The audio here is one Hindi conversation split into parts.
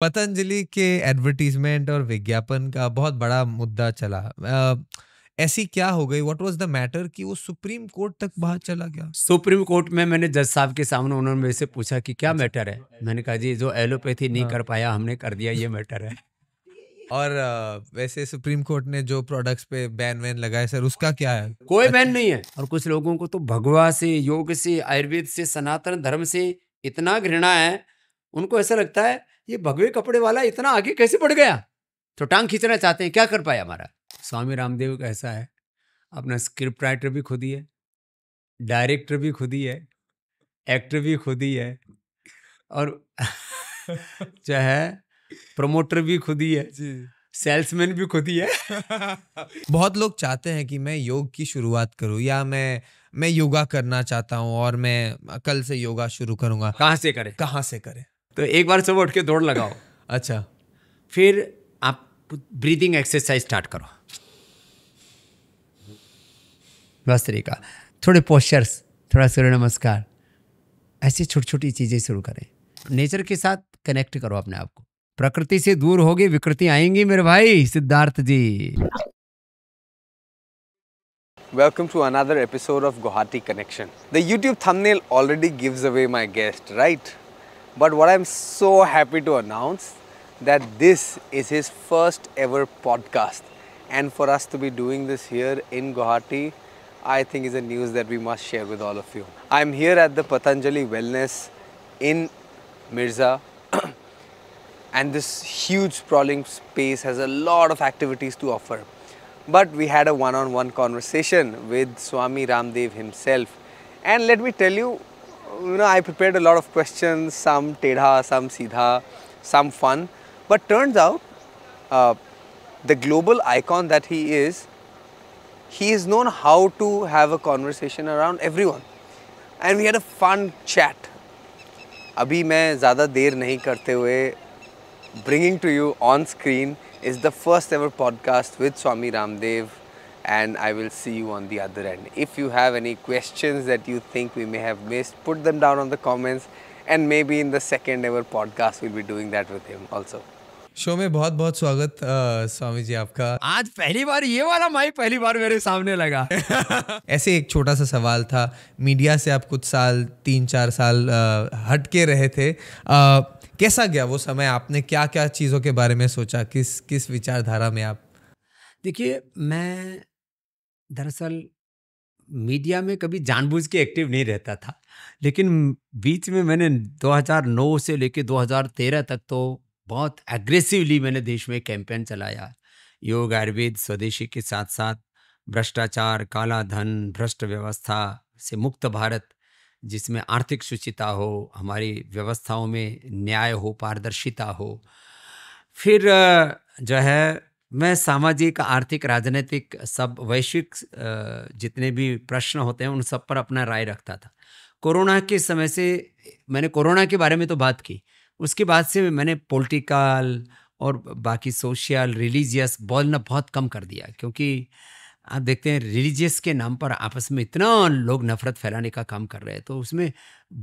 पतंजलि के एडवर्टीजमेंट और विज्ञापन का बहुत बड़ा मुद्दा चला uh, ऐसी क्या हो गई व्हाट वाज द मैटर कि वो सुप्रीम कोर्ट तक बाहर चला गया सुप्रीम कोर्ट में मैंने जज साहब के सामने उन्होंने मेरे से पूछा कि क्या मैटर अच्छा। है मैंने कहा जी जो एलोपैथी नहीं हाँ। कर पाया हमने कर दिया ये मैटर है और वैसे सुप्रीम कोर्ट ने जो प्रोडक्ट्स पे बैन वैन लगाए सर उसका क्या है कोई अच्छा। बैन नहीं है और कुछ लोगों को तो भगवा से योग से आयुर्वेद से सनातन धर्म से इतना घृणा है उनको ऐसा लगता है ये भगवे कपड़े वाला इतना आगे कैसे बढ़ गया तो टांग खींचना चाहते हैं क्या कर पाया हमारा स्वामी रामदेव कैसा है अपना स्क्रिप्ट राइटर भी खुद ही है डायरेक्टर भी खुद ही है एक्टर भी खुद ही है और जो है प्रमोटर भी खुद ही है सेल्समैन भी खुद ही है बहुत लोग चाहते हैं कि मैं योग की शुरुआत करूं या मैं मैं योगा करना चाहता हूं और मैं कल से योगा शुरू करूंगा कहाँ से करें कहाँ से करें तो एक बार सुबह उठ के दौड़ लगाओ अच्छा फिर आप ब्रीदिंग एक्सरसाइज स्टार्ट करो बस तरीका थोड़े पोस्चर्स थोड़ा सूर्य नमस्कार ऐसी छोटी छोटी चीज़ें शुरू करें नेचर के साथ कनेक्ट करो अपने आप को प्रकृति से दूर होगी विकृति आएंगी मेरे भाई Siddharth ji welcome to another episode of Guwahati connection the YouTube thumbnail already gives away my guest right But what I'm so happy to announce that this is his first ever podcast. And for us to be doing this here in Guwahati, I think is a news that we must share with all of you. I'm here at the Patanjali Wellness in Mirza. and this huge sprawling space has a lot of activities to offer. But we had a one-on-one -on -one conversation with Swami Ramdev himself. And let me tell you, you know, I prepared a lot of questions, some tedha, some sidha, some fun. But turns out, uh, the global icon that he is, he is known how to have a conversation around everyone. And we had a fun chat. अभी मैं ज़्यादा देर नहीं करते हुए bringing to you on screen is the first ever podcast with Swami Ramdev and I will see you on the other end. If you have any questions that you think we may have missed, put them down on the comments and maybe in the second ever podcast we'll be doing that with him also. Show में बहुत बहुत स्वागत स्वामी जी आपका आज पहली बार ये वाला माइक पहली बार मेरे सामने लगा ऐसे एक छोटा सा सवाल था मीडिया से आप कुछ साल तीन चार साल आ, हट के रहे थे आ, कैसा गया वो समय आपने क्या क्या चीज़ों के बारे में सोचा किस किस विचारधारा में आप देखिए मैं दरअसल मीडिया में कभी जानबूझ के एक्टिव नहीं रहता था लेकिन बीच में मैंने 2009 से लेकर 2013 तक तो बहुत एग्रेसिवली मैंने देश में कैंपेन चलाया योग आयुर्वेद स्वदेशी के साथ साथ भ्रष्टाचार काला धन भ्रष्ट व्यवस्था से मुक्त भारत जिसमें आर्थिक शुचिता हो हमारी व्यवस्थाओं में न्याय हो पारदर्शिता हो फिर जो है मैं सामाजिक आर्थिक राजनीतिक सब वैश्विक जितने भी प्रश्न होते हैं उन सब पर अपना राय रखता था कोरोना के समय से मैंने कोरोना के बारे में तो बात की उसके बाद से मैंने पॉलिटिकल और बाकी सोशल रिलीजियस बोलना बहुत कम कर दिया क्योंकि आप देखते हैं रिलीजियस के नाम पर आपस में इतना लोग नफ़रत फैलाने का काम कर रहे हैं तो उसमें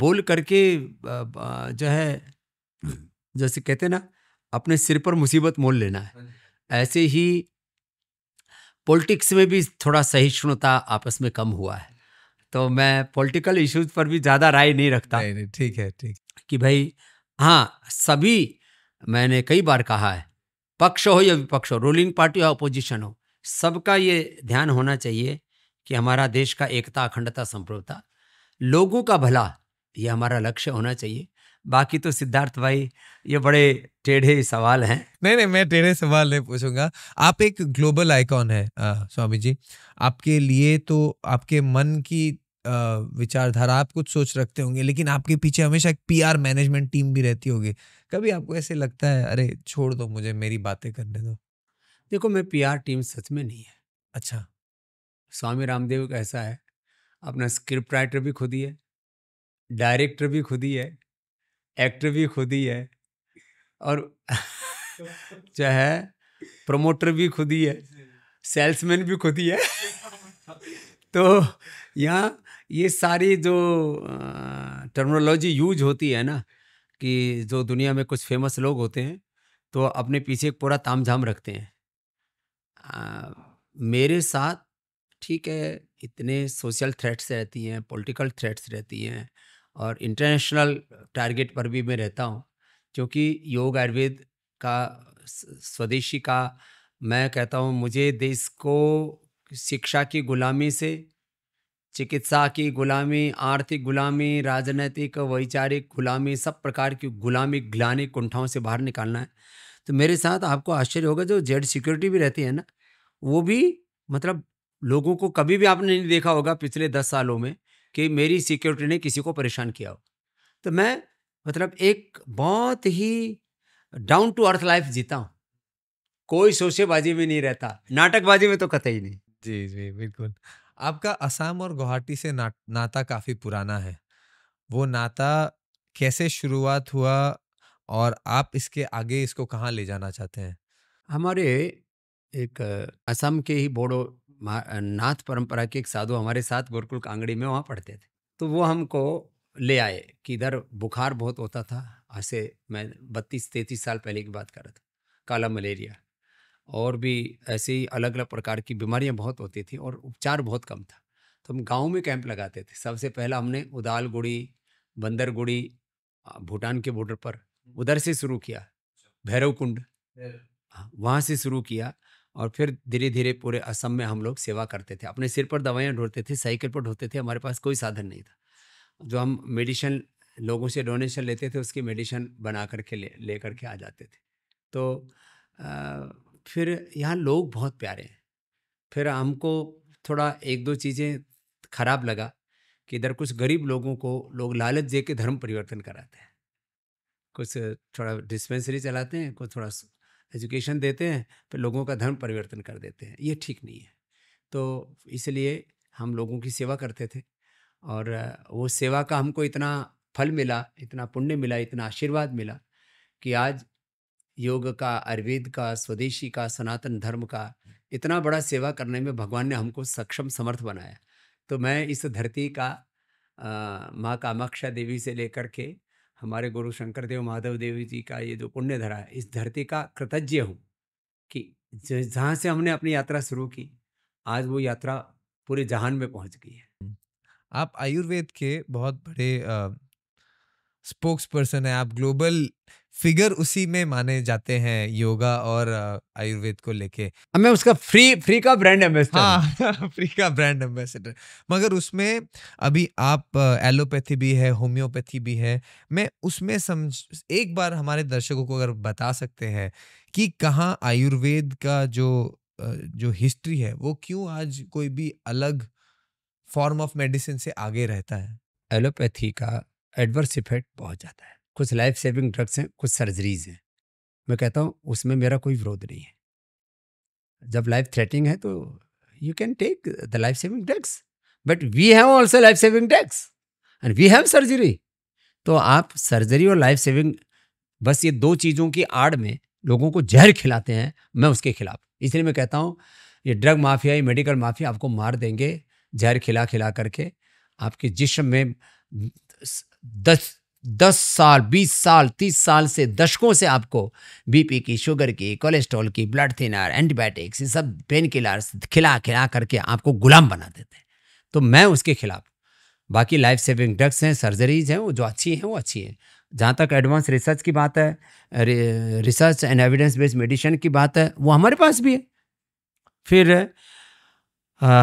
बोल करके जो है हम्म। जैसे कहते हैं ना अपने सिर पर मुसीबत मोल लेना है हाँ ऐसे ही पॉलिटिक्स में भी थोड़ा सहिष्णुता आपस में कम हुआ है तो मैं पॉलिटिकल इश्यूज पर भी ज़्यादा राय नहीं रखता नहीं नहीं ठीक है ठीक कि भाई हाँ सभी मैंने कई बार कहा है पक्ष हो या विपक्ष हो रूलिंग पार्टी या अपोजिशन हो सबका ये ध्यान होना चाहिए कि हमारा देश का एकता अखंडता संप्रभुता लोगों का भला ये हमारा लक्ष्य होना चाहिए बाकी तो सिद्धार्थ भाई ये बड़े टेढ़े सवाल हैं नहीं नहीं मैं टेढ़े सवाल नहीं पूछूंगा आप एक ग्लोबल आइकॉन है स्वामी जी आपके लिए तो आपके मन की विचारधारा आप कुछ सोच रखते होंगे लेकिन आपके पीछे हमेशा एक पीआर मैनेजमेंट टीम भी रहती होगी कभी आपको ऐसे लगता है अरे छोड़ दो मुझे मेरी बातें करने दो देखो मैं पीआर टीम सच में नहीं है अच्छा स्वामी रामदेव कैसा है अपना स्क्रिप्ट राइटर भी खुद ही है डायरेक्टर भी खुद ही है एक्टर भी खुद ही है और जो है प्रमोटर भी खुद ही है सेल्समैन भी खुद ही है तो यहाँ ये सारी जो टर्मोलॉजी यूज होती है ना कि जो दुनिया में कुछ फेमस लोग होते हैं तो अपने पीछे एक पूरा तामझाम रखते हैं आ, मेरे साथ ठीक है इतने सोशल थ्रेट्स रहती हैं पॉलिटिकल थ्रेट्स रहती हैं और इंटरनेशनल टारगेट पर भी मैं रहता हूँ क्योंकि योग आयुर्वेद का स्वदेशी का मैं कहता हूँ मुझे देश को शिक्षा की गुलामी से चिकित्सा की गुलामी आर्थिक गुलामी राजनीतिक वैचारिक गुलामी सब प्रकार की गुलामी ग्लानी कुंठाओं से बाहर निकालना है तो मेरे साथ आपको आश्चर्य होगा जो जेड सिक्योरिटी भी रहती है ना वो भी मतलब लोगों को कभी भी आपने नहीं देखा होगा पिछले दस सालों में कि मेरी सिक्योरिटी ने किसी को परेशान किया हो तो मैं मतलब एक बहुत ही डाउन टू अर्थ लाइफ जीता हूँ कोई सोशेबाजी में नहीं रहता नाटकबाजी में तो कतई नहीं जी जी बिल्कुल आपका असम और गुवाहाटी से ना, नाता काफ़ी पुराना है वो नाता कैसे शुरुआत हुआ और आप इसके आगे इसको कहाँ ले जाना चाहते हैं हमारे एक असम के ही बोडो नाथ परंपरा के एक साधु हमारे साथ गुरुकुल कांगड़ी में वहाँ पढ़ते थे तो वो हमको ले आए कि इधर बुखार बहुत होता था ऐसे मैं बत्तीस तैंतीस साल पहले की बात कर रहा था काला मलेरिया और भी ऐसे ही अलग अलग प्रकार की बीमारियां बहुत होती थी और उपचार बहुत कम था तो हम गांव में कैंप लगाते थे सबसे पहला हमने उदालगुड़ी बंदरगुड़ी भूटान के बॉर्डर पर उधर से शुरू किया भैरव कुंड हाँ, वहाँ से शुरू किया और फिर धीरे धीरे पूरे असम में हम लोग सेवा करते थे अपने सिर पर दवाइयाँ ढूंढते थे साइकिल पर ढोते थे हमारे पास कोई साधन नहीं था जो हम मेडिसिन लोगों से डोनेशन लेते थे उसकी मेडिसिन बना करके ले ले करके आ जाते थे तो आ, फिर यहाँ लोग बहुत प्यारे हैं फिर हमको थोड़ा एक दो चीज़ें खराब लगा कि इधर कुछ गरीब लोगों को लोग लालच दे के धर्म परिवर्तन कराते हैं कुछ थोड़ा डिस्पेंसरी चलाते हैं कुछ थोड़ा एजुकेशन देते हैं फिर लोगों का धर्म परिवर्तन कर देते हैं ये ठीक नहीं है तो इसलिए हम लोगों की सेवा करते थे और वो सेवा का हमको इतना फल मिला इतना पुण्य मिला इतना आशीर्वाद मिला कि आज योग का आयुर्वेद का स्वदेशी का सनातन धर्म का इतना बड़ा सेवा करने में भगवान ने हमको सक्षम समर्थ बनाया तो मैं इस धरती का माँ कामाक्षा देवी से लेकर के हमारे गुरु शंकर देव माधव देवी जी का ये जो पुण्य धरा है इस धरती का कृतज्ञ हूँ कि जहाँ से हमने अपनी यात्रा शुरू की आज वो यात्रा पूरे जहान में पहुँच गई है आप आयुर्वेद के बहुत बड़े स्पोक्स पर्सन है आप ग्लोबल फिगर उसी में माने जाते हैं योगा और आयुर्वेद को लेके हमें उसका फ्री फ्री का ब्रांड एम्बेसडर हाँ फ्री का ब्रांड एम्बेसडर मगर उसमें अभी आप एलोपैथी भी है होम्योपैथी भी है मैं उसमें समझ एक बार हमारे दर्शकों को अगर बता सकते हैं कि कहाँ आयुर्वेद का जो जो हिस्ट्री है वो क्यों आज कोई भी अलग फॉर्म ऑफ मेडिसिन से आगे रहता है एलोपैथी का एडवर्स इफेक्ट बहुत ज़्यादा है कुछ लाइफ सेविंग ड्रग्स हैं कुछ सर्जरीज हैं मैं कहता हूँ उसमें मेरा कोई विरोध नहीं है जब लाइफ थ्रेटिंग है तो you can take the life saving drugs but we have also life saving drugs and we have surgery तो आप सर्जरी और लाइफ सेविंग बस ये दो चीज़ों की आड़ में लोगों को जहर खिलाते हैं मैं उसके खिलाफ इसलिए मैं कहता हूँ ये ड्रग माफिया ये मेडिकल माफिया आपको मार देंगे जहर खिला खिला करके आपके जिसम में दस दस साल बीस साल तीस साल से दशकों से आपको बीपी की शुगर की कोलेस्ट्रॉल की ब्लड थिनर एंटीबायोटिक्स ये सब पेन किलर्स खिला खिला करके आपको गुलाम बना देते हैं तो मैं उसके खिलाफ बाकी लाइफ सेविंग ड्रग्स हैं सर्जरीज हैं वो जो अच्छी हैं वो अच्छी हैं जहाँ तक एडवांस रिसर्च की बात है research and evidence based medicine की बात है वो हमारे पास भी है फिर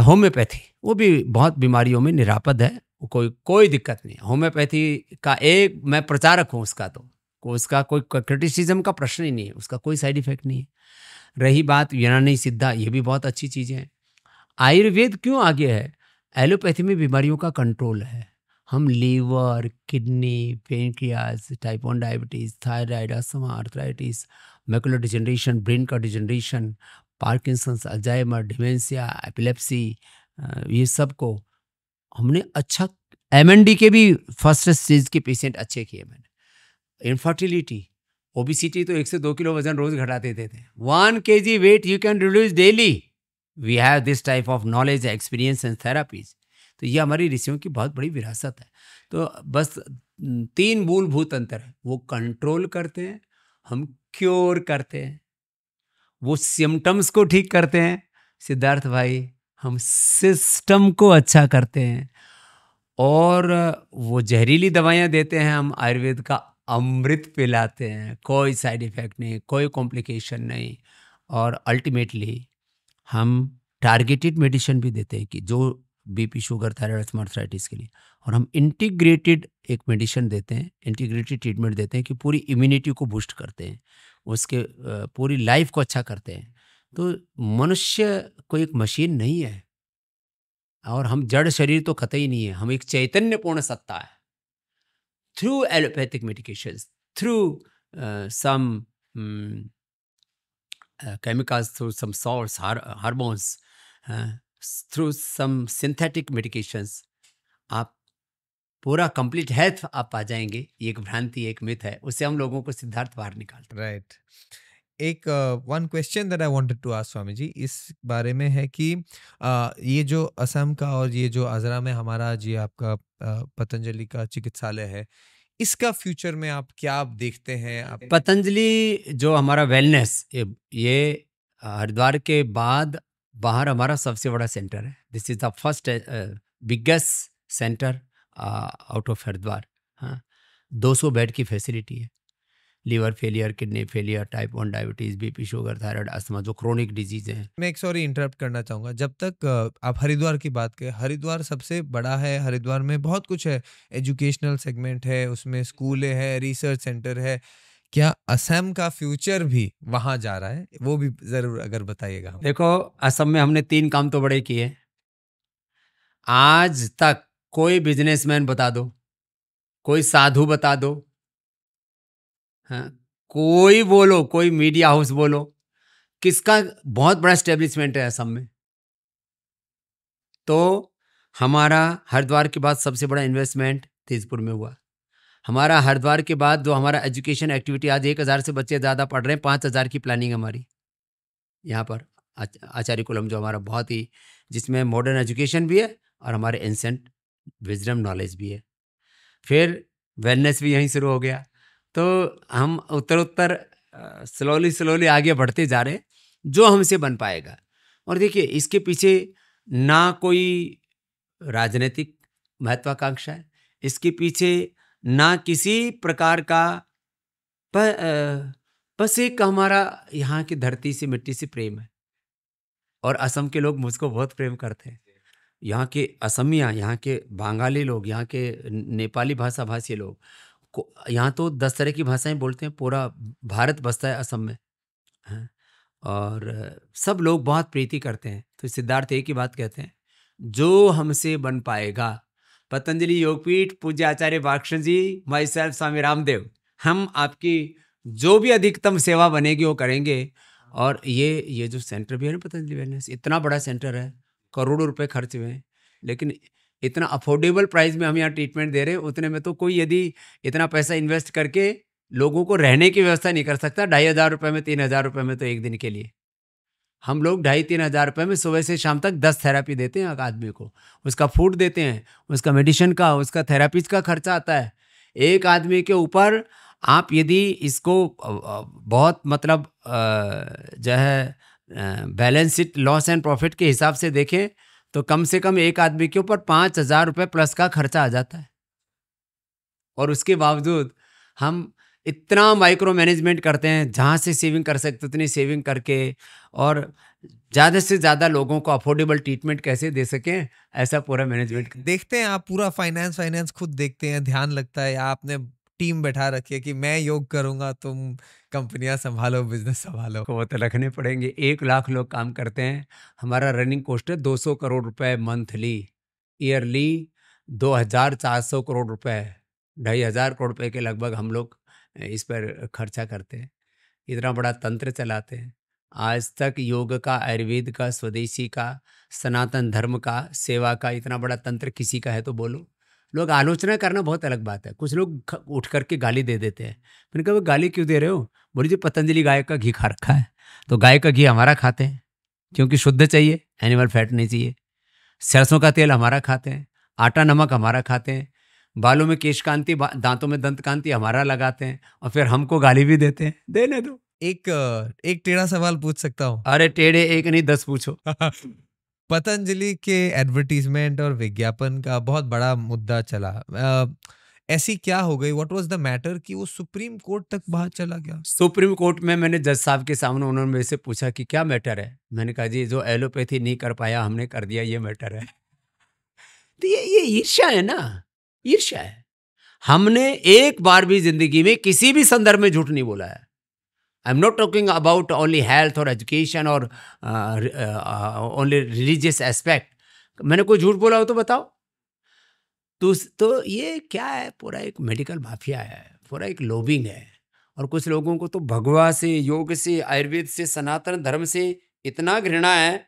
होम्योपैथी वो भी बहुत बीमारियों में निरापद है कोई कोई दिक्कत नहीं होम्योपैथी का एक मैं प्रचारक हूँ उसका तो को उसका कोई क्रिटिसिज्म का प्रश्न ही नहीं है उसका कोई साइड इफेक्ट नहीं है रही बात यूनानी सिद्धा ये भी बहुत अच्छी चीज़ें हैं आयुर्वेद क्यों आगे है एलोपैथी में बीमारियों का कंट्रोल है हम liver kidney pancreas type one diabetes thyroid asthma arthritis macular degeneration brain का degeneration Parkinson's Alzheimer dementia epilepsy ये सब को हमने अच्छा एम के भी फर्स्ट स्टेज के पेशेंट अच्छे किए मैंने इनफर्टिलिटी ओबिसिटी तो एक से दो किलो वजन रोज घटा देते थे one K G weight you can reduce daily we have this type of knowledge experience and therapies तो ये हमारी ऋषियों की बहुत बड़ी विरासत है तो बस तीन मूलभूत अंतर है वो कंट्रोल करते हैं हम क्योर करते हैं वो सिम्टम्स को ठीक करते हैं सिद्धार्थ भाई हम सिस्टम को अच्छा करते हैं और वो जहरीली दवाइयाँ देते हैं हम आयुर्वेद का अमृत पिलाते हैं कोई साइड इफ़ेक्ट नहीं कोई कॉम्प्लिकेशन नहीं और अल्टीमेटली हम टारगेटेड मेडिसिन भी देते हैं कि जो बीपी शुगर थायराइड अर्थमार्थराइटिस के लिए और हम इंटीग्रेटेड एक मेडिसिन देते हैं इंटीग्रेटेड ट्रीटमेंट देते हैं कि पूरी इम्यूनिटी को बूस्ट करते हैं उसके पूरी लाइफ को अच्छा करते हैं तो मनुष्य कोई एक मशीन नहीं है और हम जड़ शरीर तो कतई नहीं है हम एक चैतन्यपूर्ण सत्ता है through allopathic medication through some chemicals through some salts hormones through some synthetic medications आप पूरा कंप्लीट हेल्थ आप पा जाएंगे ये एक भ्रांति एक मिथ है उससे हम लोगों को सिद्धार्थ बाहर निकालते राइट right. एक one question that I wanted to ask Swami ji इस बारे में है कि ये जो असम का और ये जो आजरा में हमारा जी आपका पतंजलि का चिकित्सालय है इसका फ्यूचर में आप क्या आप देखते हैं आप पतंजलि जो हमारा वेलनेस ये, ये हरिद्वार के बाद बाहर हमारा सबसे बड़ा सेंटर है this is the first biggest centre out of Haridwar हाँ 200 बेड की फैसिलिटी है liver failure kidney failure type one diabetes BP sugar thyroid asthma जो क्रोनिक डिजीज है मैं एक सॉरी इंटरप्ट करना चाहूंगा जब तक आप हरिद्वार की बात करें हरिद्वार सबसे बड़ा है हरिद्वार में बहुत कुछ है एजुकेशनल सेगमेंट है उसमें स्कूलें है रिसर्च सेंटर है क्या असम का फ्यूचर भी वहाँ जा रहा है वो भी ज़रूर अगर बताइएगा देखो असम में हमने तीन काम तो बड़े किए आज तक कोई बिजनेसमैन बता दो कोई साधु बता दो हाँ कोई बोलो कोई मीडिया हाउस बोलो किसका बहुत बड़ा स्टेब्लिशमेंट है असम में तो हमारा हरिद्वार के बाद सबसे बड़ा इन्वेस्टमेंट तेजपुर में हुआ हमारा हरिद्वार के बाद जो हमारा एजुकेशन एक्टिविटी आज एक हज़ार से बच्चे ज़्यादा पढ़ रहे हैं पाँच हज़ार की प्लानिंग हमारी यहाँ पर आचार्य कुलम जो हमारा बहुत ही जिसमें मॉडर्न एजुकेशन भी है और हमारे एंसेंट विजडम नॉलेज भी है फिर वेलनेस भी यहीं शुरू हो गया तो हम उत्तर उत्तर स्लोली स्लोली आगे बढ़ते जा रहे हैं जो हमसे बन पाएगा और देखिए इसके पीछे ना कोई राजनीतिक महत्वाकांक्षा है इसके पीछे ना किसी प्रकार का प, बस एक हमारा यहाँ की धरती से मिट्टी से प्रेम है और असम के लोग मुझको बहुत प्रेम करते हैं यहाँ के असमिया यहाँ के बंगाली लोग यहाँ के नेपाली भाषा भाषी लोग यहाँ तो दस तरह की भाषाएं बोलते हैं पूरा भारत बसता है असम में है? और सब लोग बहुत प्रीति करते हैं तो सिद्धार्थ एक ही बात कहते हैं जो हमसे बन पाएगा पतंजलि योगपीठ पूज्य आचार्य बाक्षण जी माई सेल्फ स्वामी रामदेव हम आपकी जो भी अधिकतम सेवा बनेगी वो करेंगे और ये ये जो सेंटर भी है ना पतंजलि वेलनेस इतना बड़ा सेंटर है करोड़ों रुपए खर्च हुए हैं लेकिन इतना अफोर्डेबल प्राइस में हम यहाँ ट्रीटमेंट दे रहे हैं उतने में तो कोई यदि इतना पैसा इन्वेस्ट करके लोगों को रहने की व्यवस्था नहीं कर सकता ढाई हज़ार रुपये में तीन हज़ार रुपये में तो एक दिन के लिए हम लोग ढाई तीन हज़ार रुपये में सुबह से शाम तक दस थेरापी देते हैं आदमी को उसका फूड देते हैं उसका मेडिसिन का उसका थेरापीज का खर्चा आता है एक आदमी के ऊपर आप यदि इसको बहुत मतलब जो है balance sheet loss and profit के हिसाब से देखें तो कम से कम एक आदमी के ऊपर पाँच हजार रुपये प्लस का खर्चा आ जाता है और उसके बावजूद हम इतना माइक्रो मैनेजमेंट करते हैं जहाँ से सेविंग कर सकते उतनी सेविंग करके और ज़्यादा से ज़्यादा लोगों को अफोर्डेबल ट्रीटमेंट कैसे दे सकें ऐसा पूरा मैनेजमेंट देखते हैं आप पूरा फाइनेंस फाइनेंस खुद देखते हैं ध्यान लगता है आपने टीम बैठा रखी है कि मैं योग करूंगा तुम कंपनियां संभालो बिजनेस संभालो वो तो रखने पड़ेंगे एक लाख लोग काम करते हैं हमारा रनिंग कोस्ट है दो सौ करोड़ रुपए मंथली ईयरली दो हजार चार सौ करोड़ रुपए ढाई हजार करोड़ रुपए के लगभग हम लोग इस पर खर्चा करते हैं इतना बड़ा तंत्र चलाते हैं आज तक योग का आयुर्वेद का स्वदेशी का सनातन धर्म का सेवा का इतना बड़ा तंत्र किसी का है तो बोलो लोग आलोचना करना बहुत अलग बात है कुछ लोग उठ करके गाली दे देते हैं मैंने कहा गाली क्यों दे रहे हो बोली जी पतंजलि गाय का घी खा रखा है तो गाय का घी हमारा खाते हैं क्योंकि शुद्ध चाहिए एनिमल फैट नहीं चाहिए सरसों का तेल हमारा खाते हैं आटा नमक हमारा खाते हैं बालों में केश कांति दांतों में दंत कांति हमारा लगाते हैं और फिर हमको गाली भी देते हैं देने दो एक एक टेढ़ा सवाल पूछ सकता हूँ अरे टेढ़े एक नहीं दस पूछो पतंजलि के एडवर्टीजमेंट और विज्ञापन का बहुत बड़ा मुद्दा चला ऐसी क्या हो गई व्हाट वाज द मैटर कि वो सुप्रीम कोर्ट तक बाहर चला गया सुप्रीम कोर्ट में मैंने जज साहब के सामने उन्होंने मेरे से पूछा कि क्या मैटर है मैंने कहा जी जो एलोपैथी नहीं कर पाया हमने कर दिया ये मैटर है तो ये ये ईर्ष्या है ना ईर्ष्या है हमने एक बार भी जिंदगी में किसी भी संदर्भ में झूठ नहीं बोला है I am not talking about only health और एजुकेशन और ओनली रिलीजियस एस्पेक्ट मैंने कोई झूठ बोला हो तो बताओ तो तो ये क्या है पूरा एक मेडिकल माफिया है पूरा एक लोबिंग है और कुछ लोगों को तो भगवा से योग से आयुर्वेद से सनातन धर्म से इतना घृणा है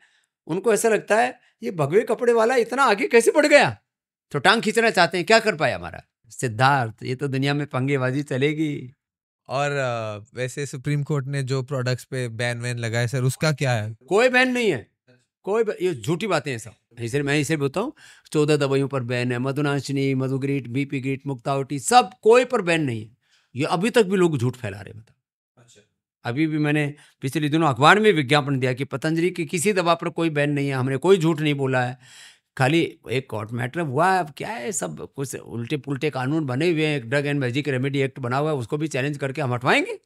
उनको ऐसा लगता है ये भगवे कपड़े वाला इतना आगे कैसे बढ़ गया तो टांग खींचना चाहते हैं क्या कर पाया हमारा सिद्धार्थ ये तो दुनिया में पंगेबाजी चलेगी और वैसे सुप्रीम कोर्ट ने जो प्रोडक्ट्स पे बैन वैन लगाया सर उसका क्या है कोई बैन नहीं है कोई ये झूठी बातें हैं सब इसे मैं इसे बताऊं चौदह दवाइयों पर बैन है मधुनाशनी मधुग्रीट बीपी ग्रीट मुक्तावटी सब कोई पर बैन नहीं है ये अभी तक भी लोग झूठ फैला रहे हैं अच्छा अभी भी मैंने पिछले दिनों अखबार में विज्ञापन दिया कि पतंजलि की किसी दवा पर कोई बैन नहीं है हमने कोई झूठ नहीं बोला है खाली एक कोर्ट मैटर हुआ है अब क्या है सब कुछ उल्टे पुलटे कानून बने हुए हैं drug and magic remedy act बना हुआ है उसको भी चैलेंज करके हम हटवाएंगे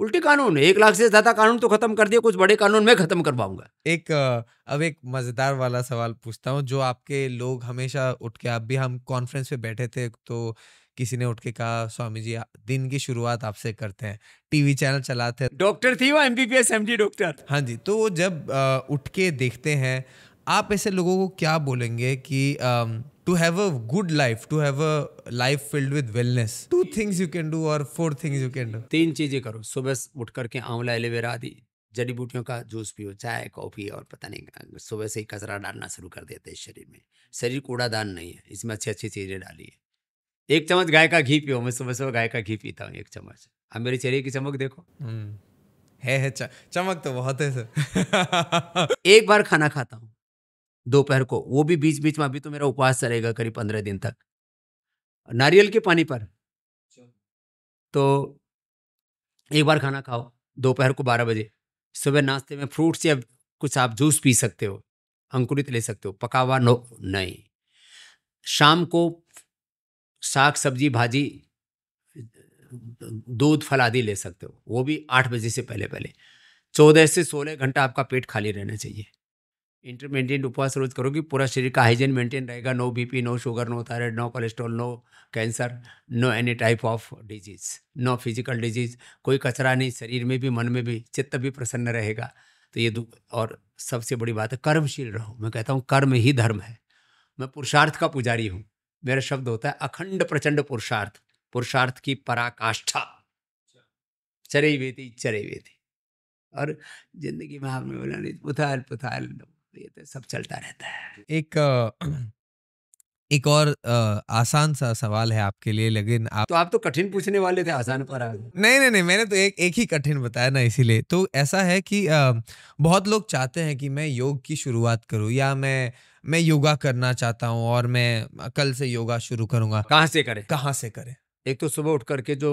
उल्टे कानून एक लाख से ज्यादा कानून तो खत्म कर दिए कुछ बड़े कानून मैं खत्म करवाऊंगा एक अब एक मजेदार वाला सवाल पूछता हूँ जो आपके लोग हमेशा उठ के अब भी हम कॉन्फ्रेंस पे बैठे थे तो किसी ने उठ के कहा स्वामी जी दिन की शुरुआत आपसे करते हैं टीवी चैनल चलाते हैं डॉक्टर थी वो एमबीबीएस एमडी डॉक्टर हाँ जी तो वो जब उठ के देखते हैं आप ऐसे लोगों को क्या बोलेंगे कि to have a good life to have a life filled with wellness two things you can do और four things you can do तीन चीजें करो सुबह उठ करके आंवला एलोवेरा आदि जड़ी बूटियों का जूस पियो चाय कॉफ़ी और पता नहीं सुबह से ही कचरा डालना शुरू कर देते हैं शरीर में शरीर कूड़ादान नहीं है इसमें अच्छी अच्छी चीज़ें डाली है एक चम्मच गाय का घी पियो मैं सुबह सुबह गाय का घी पीता हूँ एक चम्मच अब मेरे चेहरे की चमक देखो हम्म, है है चमक तो बहुत है सर एक बार खाना खाता हूँ दोपहर को वो भी बीच बीच में अभी तो मेरा उपवास रहेगा करीब पंद्रह दिन तक नारियल के पानी पर अच्छा। तो एक बार खाना खाओ दोपहर को बारह बजे सुबह नाश्ते में फ्रूट्स या कुछ आप जूस पी सकते हो अंकुरित ले सकते हो पका हुआ नो नहीं शाम को साग सब्जी भाजी दूध फल आदि ले सकते हो वो भी आठ बजे से पहले पहले चौदह से सोलह घंटा आपका पेट खाली रहना चाहिए इंटरमीडिएट उपवास रोज करोगे पूरा शरीर का हाइजीन मेंटेन रहेगा no BP no sugar no thyroid no cholesterol no cancer no any type of disease no physical disease कोई कचरा नहीं शरीर में भी मन में भी चित्त भी प्रसन्न रहेगा तो ये और सबसे बड़ी बात है कर्मशील रहो मैं कहता हूँ कर्म ही धर्म है मैं पुरुषार्थ का पुजारी हूँ मेरा शब्द होता है अखंड प्रचंड पुरुषार्थ पुरुषार्थ की पराकाष्ठा चरे वेदी चरे वेदी और जिंदगी में आपने बोला नहीं पुथाल पुथाल ये तो सब चलता रहता है एक एक और आ, आसान सा सवाल है आपके लिए लेकिन आप तो आप तो कठिन पूछने वाले थे आसान पर आ नहीं नहीं नहीं मैंने तो एक एक ही कठिन बताया ना इसीलिए तो ऐसा है कि आ, बहुत लोग चाहते हैं कि मैं योग की शुरुआत करूं या मैं मैं योगा करना चाहता हूं और मैं कल से योगा शुरू करूंगा कहाँ से करें कहाँ से करें एक तो सुबह उठ करके जो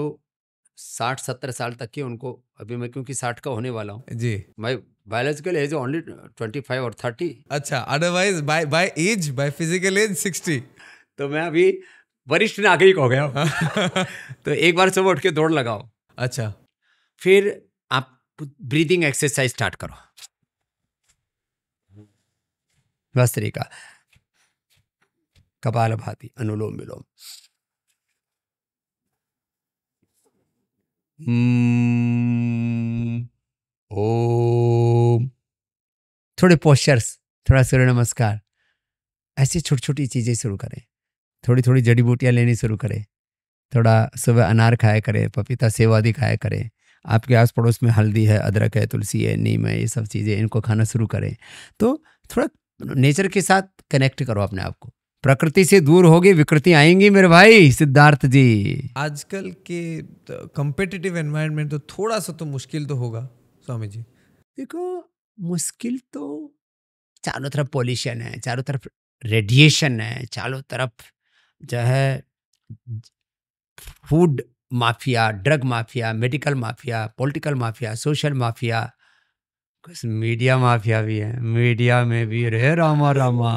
साठ सत्तर साल तक के उनको अभी मैं क्योंकि साठ का होने वाला हूँ जी मैं biological age only twenty five और थर्टी अच्छा otherwise by by age by physical age sixty तो मैं अभी वरिष्ठ नागरिक हो गया हूँ तो एक बार सुबह उठ के दौड़ लगाओ अच्छा फिर आप ब्रीदिंग एक्सरसाइज स्टार्ट करो बस तरीका कपाल भाती अनुलोम विलोम Hmm. ओम थोड़े पोस्चर्स थोड़ा सूर्य नमस्कार ऐसी छोटी छोटी चीज़ें शुरू करें थोड़ी थोड़ी जड़ी बूटियाँ लेनी शुरू करें थोड़ा सुबह अनार खाया करें पपीता सेव आदि खाया करें आपके आस पड़ोस में हल्दी है अदरक है तुलसी है नीम है ये सब चीज़ें इनको खाना शुरू करें तो थोड़ा नेचर के साथ कनेक्ट करो अपने आप को प्रकृति से दूर होगी विकृति आएंगी मेरे भाई सिद्धार्थ जी आजकल के कंपिटेटिव एनवायरनमेंट तो थोड़ा सा तो मुश्किल तो होगा स्वामी जी देखो मुश्किल तो चारों तरफ पॉल्यूशन है चारों तरफ रेडिएशन है चारों तरफ जो है food mafia drug mafia medical mafia political mafia social mafia कुछ मीडिया माफिया भी है मीडिया में भी रे रामा रामा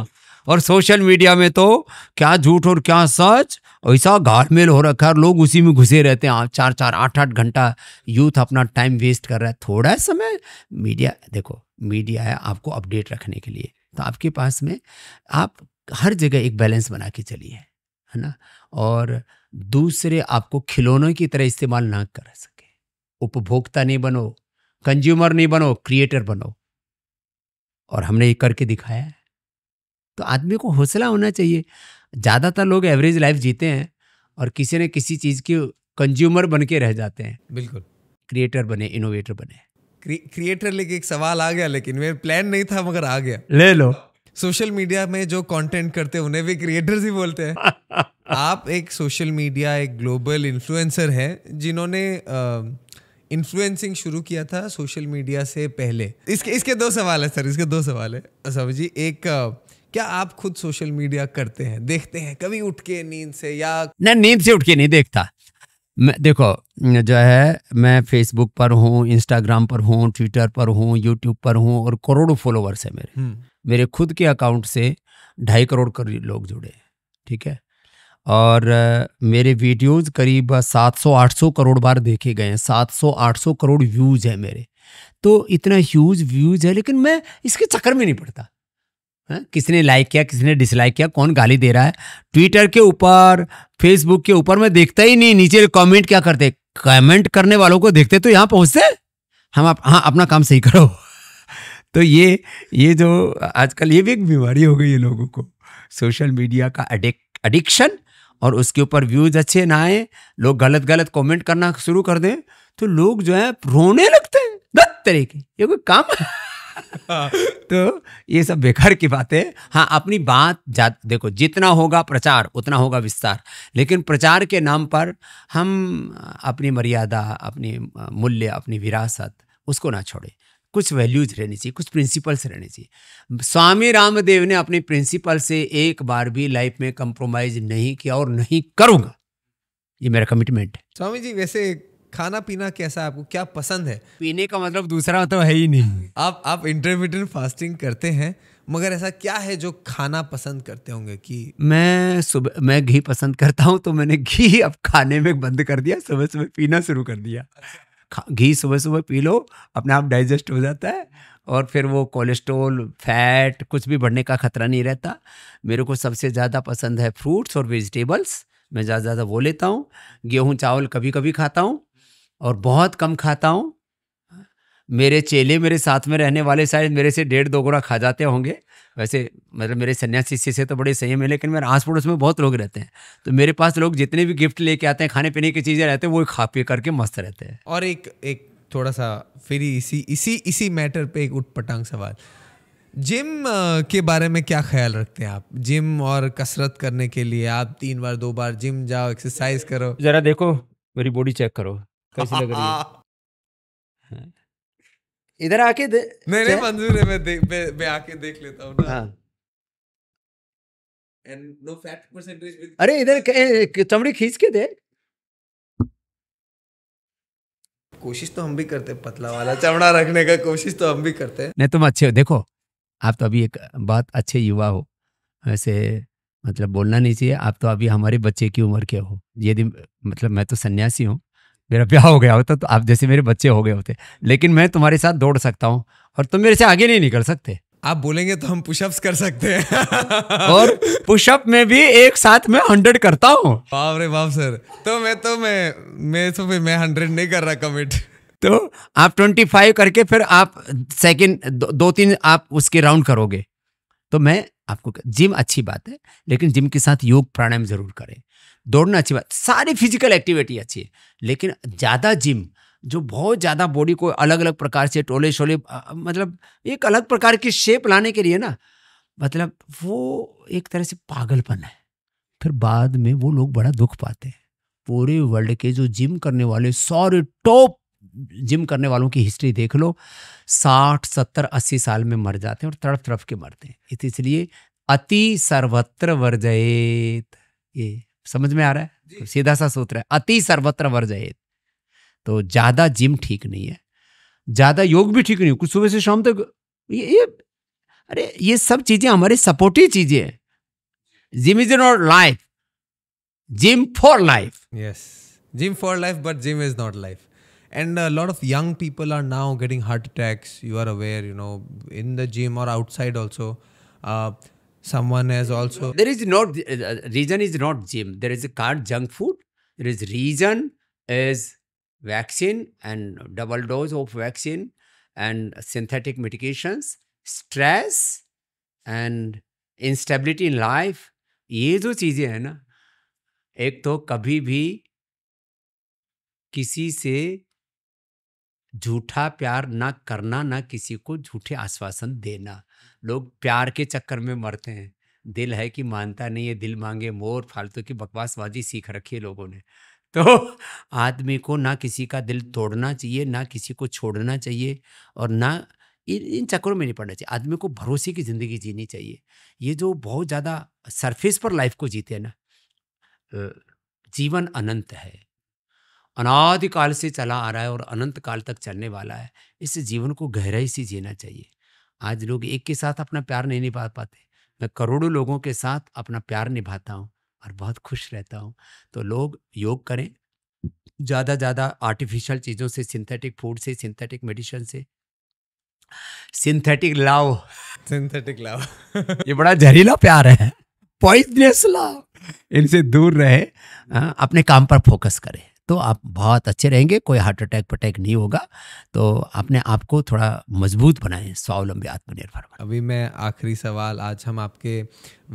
और सोशल मीडिया में तो क्या झूठ और क्या सच ऐसा घाटमेल हो रखा है लोग उसी में घुसे रहते हैं हाँ, चार चार आठ आठ घंटा यूथ अपना टाइम वेस्ट कर रहा है थोड़ा समय मीडिया देखो मीडिया है आपको अपडेट रखने के लिए तो आपके पास में आप हर जगह एक बैलेंस बना के चलिए है ना और दूसरे आपको खिलौनों की तरह इस्तेमाल ना कर सके उपभोक्ता नहीं बनो कंज्यूमर नहीं बनो क्रिएटर बनो और हमने ये करके दिखाया है तो आदमी को हौसला होना चाहिए ज़्यादातर लोग एवरेज लाइफ जीते हैं और किसी न किसी चीज़ के कंज्यूमर बन के रह जाते हैं बिल्कुल क्रिएटर बने इनोवेटर बने क्रिएटर लेके एक सवाल आ गया लेकिन मेरे प्लान नहीं था मगर आ गया ले लो सोशल मीडिया में जो कंटेंट करते हैं उन्हें भी क्रिएटर्स ही बोलते हैं आप एक सोशल मीडिया एक ग्लोबल इन्फ्लुएंसर हैं जिन्होंने इन्फ्लुएंसिंग शुरू किया था सोशल मीडिया से पहले इसके इसके दो सवाल है सर इसके दो सवाल है सब जी एक uh, क्या आप खुद सोशल मीडिया करते हैं देखते हैं कभी उठ के नींद से या नहीं नींद से उठ के नहीं देखता मैं देखो जो है मैं फेसबुक पर हूँ इंस्टाग्राम पर हूँ ट्विटर पर हूँ यूट्यूब पर हूँ और करोड़ों फॉलोवर्स है मेरे हम्म। मेरे खुद के अकाउंट से ढाई करोड़ कर लोग जुड़े ठीक है और मेरे वीडियोस करीब 700-800 करोड़ बार देखे गए हैं 700-800 करोड़ व्यूज़ है मेरे तो इतना ह्यूज व्यूज़ है लेकिन मैं इसके चक्कर में नहीं पड़ता किसने लाइक किया किसने डिसलाइक किया कौन गाली दे रहा है ट्विटर के ऊपर फेसबुक के ऊपर मैं देखता ही नहीं नीचे कमेंट क्या करते कमेंट करने वालों को देखते तो यहाँ पहुँचते हम आप हाँ अपना काम सही करो तो ये ये जो आजकल ये भी एक बीमारी हो गई है लोगों को सोशल मीडिया का एडिक्शन और उसके ऊपर व्यूज अच्छे ना आए लोग गलत गलत कमेंट करना शुरू कर दें तो लोग जो है रोने लगते हैं दस तरीके ये कोई काम है तो ये सब बेकार की बातें हाँ अपनी बात जा देखो जितना होगा प्रचार उतना होगा विस्तार लेकिन प्रचार के नाम पर हम अपनी मर्यादा अपनी मूल्य अपनी विरासत उसको ना छोड़े कुछ वैल्यूज रहनी चाहिए कुछ प्रिंसिपल्स रहने चाहिए स्वामी रामदेव ने अपने प्रिंसिपल से एक बार भी लाइफ में कंप्रोमाइज नहीं किया और नहीं करूँगा ये मेरा कमिटमेंट है स्वामी जी वैसे खाना पीना कैसा है आपको क्या पसंद है पीने का मतलब दूसरा तो है ही नहीं आप आप इंटरमीडियंट फास्टिंग करते हैं मगर ऐसा क्या है जो खाना पसंद करते होंगे कि मैं सुबह मैं घी पसंद करता हूँ तो मैंने घी अब खाने में बंद कर दिया सुबह सुबह पीना शुरू कर दिया अच्छा। घी सुबह सुबह पी लो अपने आप डाइजेस्ट हो जाता है और फिर वो कोलेस्ट्रोल फैट कुछ भी बढ़ने का खतरा नहीं रहता मेरे को सबसे ज़्यादा पसंद है फ्रूट्स और वेजिटेबल्स मैं ज़्यादा ज़्यादा वो लेता हूँ गेहूँ चावल कभी कभी खाता हूँ और बहुत कम खाता हूँ मेरे चेले मेरे साथ में रहने वाले शायद मेरे से डेढ़ दो गुना खा जाते होंगे वैसे मतलब मेरे सन्यासी से तो बड़े सही है लेकिन मेरे आस पड़ोस में बहुत लोग रहते हैं तो मेरे पास लोग जितने भी गिफ्ट लेके आते हैं खाने पीने की चीज़ें रहते हैं वो खा पी करके मस्त रहते हैं और एक एक थोड़ा सा फिर इसी इसी इसी मैटर पे एक उठपटांग सवाल जिम के बारे में क्या ख्याल रखते हैं आप जिम और कसरत करने के लिए आप तीन बार दो बार जिम जाओ एक्सरसाइज करो ज़रा देखो मेरी बॉडी चेक करो कैसी लग रही है हाँ। इधर आके दे नहीं नहीं मंजूर है मैं देख मैं, मैं आके देख लेता हूँ ना हाँ. And no fat percentage with अरे इधर चमड़ी खींच के दे कोशिश तो हम भी करते पतला वाला चमड़ा रखने का कोशिश तो हम भी करते हैं नहीं तुम अच्छे हो देखो आप तो अभी एक बहुत अच्छे युवा हो ऐसे मतलब बोलना नहीं चाहिए आप तो अभी हमारे बच्चे की उम्र के हो यदि मतलब मैं तो सन्यासी हूँ मेरा ब्याह हो गया होता तो आप जैसे मेरे बच्चे हो गए होते लेकिन मैं तुम्हारे साथ दौड़ सकता हूँ और तुम मेरे से आगे नहीं निकल सकते आप बोलेंगे तो हम पुशअप्स कर सकते हैं और पुशअप में भी एक साथ में हंड्रेड करता हूँ बाप रे बाप सर तो मैं तो मैं मैं तो फिर मैं हंड्रेड नहीं कर रहा कमिट तो आप ट्वेंटी फाइव करके फिर आप सेकंड दो, दो तीन आप उसके राउंड करोगे तो मैं आपको जिम अच्छी बात है लेकिन जिम के साथ योग प्राणायाम जरूर करें दौड़ना अच्छी बात सारी फिजिकल एक्टिविटी अच्छी है लेकिन ज़्यादा जिम जो बहुत ज़्यादा बॉडी को अलग अलग प्रकार से टोले शोले मतलब एक अलग प्रकार की शेप लाने के लिए ना मतलब वो एक तरह से पागलपन है फिर बाद में वो लोग बड़ा दुख पाते हैं पूरे वर्ल्ड के जो जिम करने वाले सारे टॉप जिम करने वालों की हिस्ट्री देख लो साठ सत्तर अस्सी साल में मर जाते हैं और तड़प तड़प के मरते हैं इसलिए अति सर्वत्र वर्जयत ये समझ में आ रहा है तो सीधा सा सूत्र है अति सर्वत्र वर्जयत तो ज्यादा जिम ठीक नहीं है ज्यादा योग भी ठीक नहीं है कुछ सुबह से शाम तक ये, ये अरे ये सब चीजें हमारी सपोर्टिव चीजें हैं gym is not life gym for life yes gym for life but gym is not life and a lot of young people are now getting heart attacks you are aware you know in the gym or outside also uh, someone has also there is not uh, reason is not gym there is a card junk food there is reason is vaccine and double dose of vaccine and synthetic medications stress and instability in life ये जो चीज़ें हैं ना एक तो कभी भी किसी से झूठा प्यार ना करना ना किसी को झूठे आश्वासन देना लोग प्यार के चक्कर में मरते हैं दिल है कि मानता नहीं है दिल मांगे मोर फालतू की बकवासबाजी सीख रखी है लोगों ने तो आदमी को ना किसी का दिल तोड़ना चाहिए ना किसी को छोड़ना चाहिए और ना इन इन चक्करों में नहीं पड़ना चाहिए आदमी को भरोसे की ज़िंदगी जीनी चाहिए ये जो बहुत ज़्यादा सरफेस पर लाइफ को जीते हैं ना जीवन अनंत है अनादिकाल से चला आ रहा है और अनंत काल तक चलने वाला है इस जीवन को गहराई से जीना चाहिए आज लोग एक के साथ अपना प्यार नहीं निभा पाते मैं करोड़ों लोगों के साथ अपना प्यार निभाता हूँ और बहुत खुश रहता हूँ तो लोग योग करें ज़्यादा ज़्यादा आर्टिफिशियल चीज़ों से सिंथेटिक फूड से सिंथेटिक मेडिसिन से सिंथेटिक लाव सिंथेटिक लाव ये बड़ा जहरीला प्यार है पॉइजनस लाव इनसे दूर रहे हाँ, अपने काम पर फोकस करें तो आप बहुत अच्छे रहेंगे कोई हार्ट अटैक पटैक नहीं होगा तो आपने आपको थोड़ा मजबूत बनाए स्वावलंबी आत्मनिर्भर अभी मैं आखिरी सवाल आज हम आपके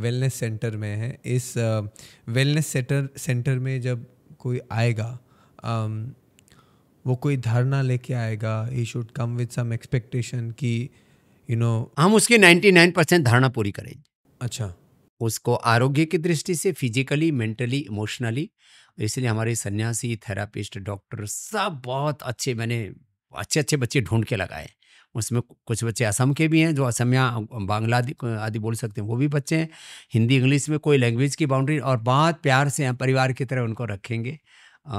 वेलनेस सेंटर में हैं इस वेलनेस सेंटर सेंटर में जब कोई आएगा आम, वो कोई धारणा लेके आएगा ही should come with some expectation कि यू नो हम उसकी 99 परसेंट धारणा पूरी करेंगे अच्छा उसको आरोग्य की दृष्टि से फिजिकली मेंटली इमोशनली इसलिए हमारे सन्यासी थेरापिस्ट डॉक्टर सब बहुत अच्छे मैंने अच्छे अच्छे बच्चे ढूंढ के लगाए उसमें कुछ बच्चे असम के भी हैं जो असमिया बांग्ला आदि बोल सकते हैं वो भी बच्चे हैं हिंदी इंग्लिश में कोई लैंग्वेज की बाउंड्री और बहुत प्यार से हम परिवार की तरह उनको रखेंगे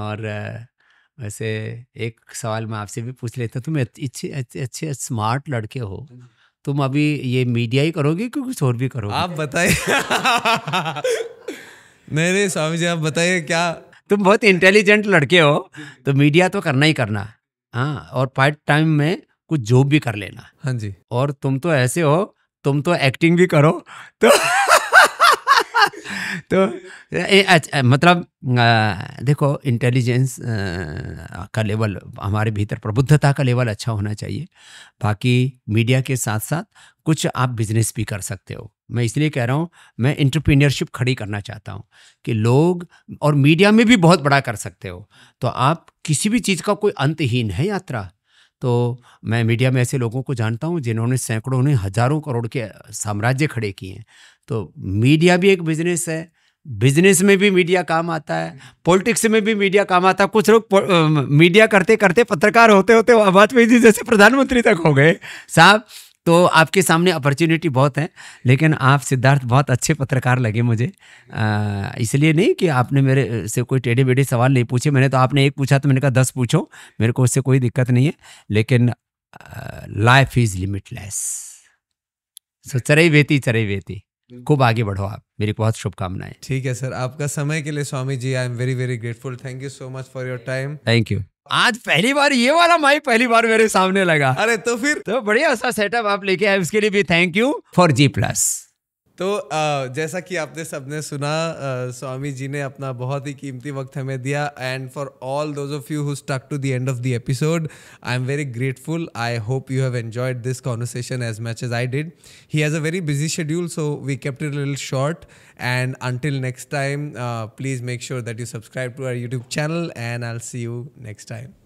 और वैसे एक सवाल मैं आपसे भी पूछ लेता तुम अच्छे अच्छे अच्छे स्मार्ट लड़के हो तुम अभी ये मीडिया ही करोगे कि कुछ और भी करोगे आप बताइए नहीं नहीं स्वामी जी आप बताइए क्या तुम बहुत इंटेलिजेंट लड़के हो तो मीडिया तो करना ही करना हाँ और पार्ट टाइम में कुछ जॉब भी कर लेना हाँ जी और तुम तो ऐसे हो तुम तो एक्टिंग भी करो तो तो मतलब देखो इंटेलिजेंस का लेवल हमारे भीतर प्रबुद्धता का लेवल अच्छा होना चाहिए बाकी मीडिया के साथ साथ कुछ आप बिजनेस भी कर सकते हो मैं इसलिए कह रहा हूँ मैं इंटरप्रीनियरशिप खड़ी करना चाहता हूँ कि लोग और मीडिया में भी बहुत बड़ा कर सकते हो तो आप किसी भी चीज़ का कोई अंतहीन है यात्रा तो मैं मीडिया में ऐसे लोगों को जानता हूँ जिन्होंने सैकड़ों ने हजारों करोड़ के साम्राज्य खड़े किए हैं तो मीडिया भी एक बिजनेस है बिजनेस में भी मीडिया काम आता है पॉलिटिक्स में भी मीडिया काम आता है कुछ लोग मीडिया करते करते पत्रकार होते होते वाजपेयी जी जैसे प्रधानमंत्री तक हो गए साहब तो आपके सामने अपॉर्चुनिटी बहुत है लेकिन आप सिद्धार्थ बहुत अच्छे पत्रकार लगे मुझे इसलिए नहीं कि आपने मेरे से कोई टेढ़े बेढ़े सवाल नहीं पूछे मैंने तो आपने एक पूछा तो मैंने कहा दस पूछो मेरे को उससे कोई दिक्कत नहीं है लेकिन लाइफ इज़ लिमिटलेस सो चरई बेती चरई बेती खूब आगे बढ़ो आप मेरी बहुत शुभकामनाएं ठीक है सर आपका समय के लिए Swami ji I am very very grateful thank you so much for your time thank you आज पहली बार ये वाला माइक पहली बार मेरे सामने लगा अरे तो फिर तो बढ़िया सा सेटअप आप लेके आए उसके लिए भी thank you for G plus तो जैसा कि आपने सबने सुना स्वामी जी ने अपना बहुत ही कीमती वक्त हमें दिया and for all those of you who stuck to the end of the episode I am very grateful I hope you have enjoyed this conversation as much as I did he has a very busy schedule so we kept it लिल short and until next time please make sure that you subscribe to our YouTube channel and I see you next time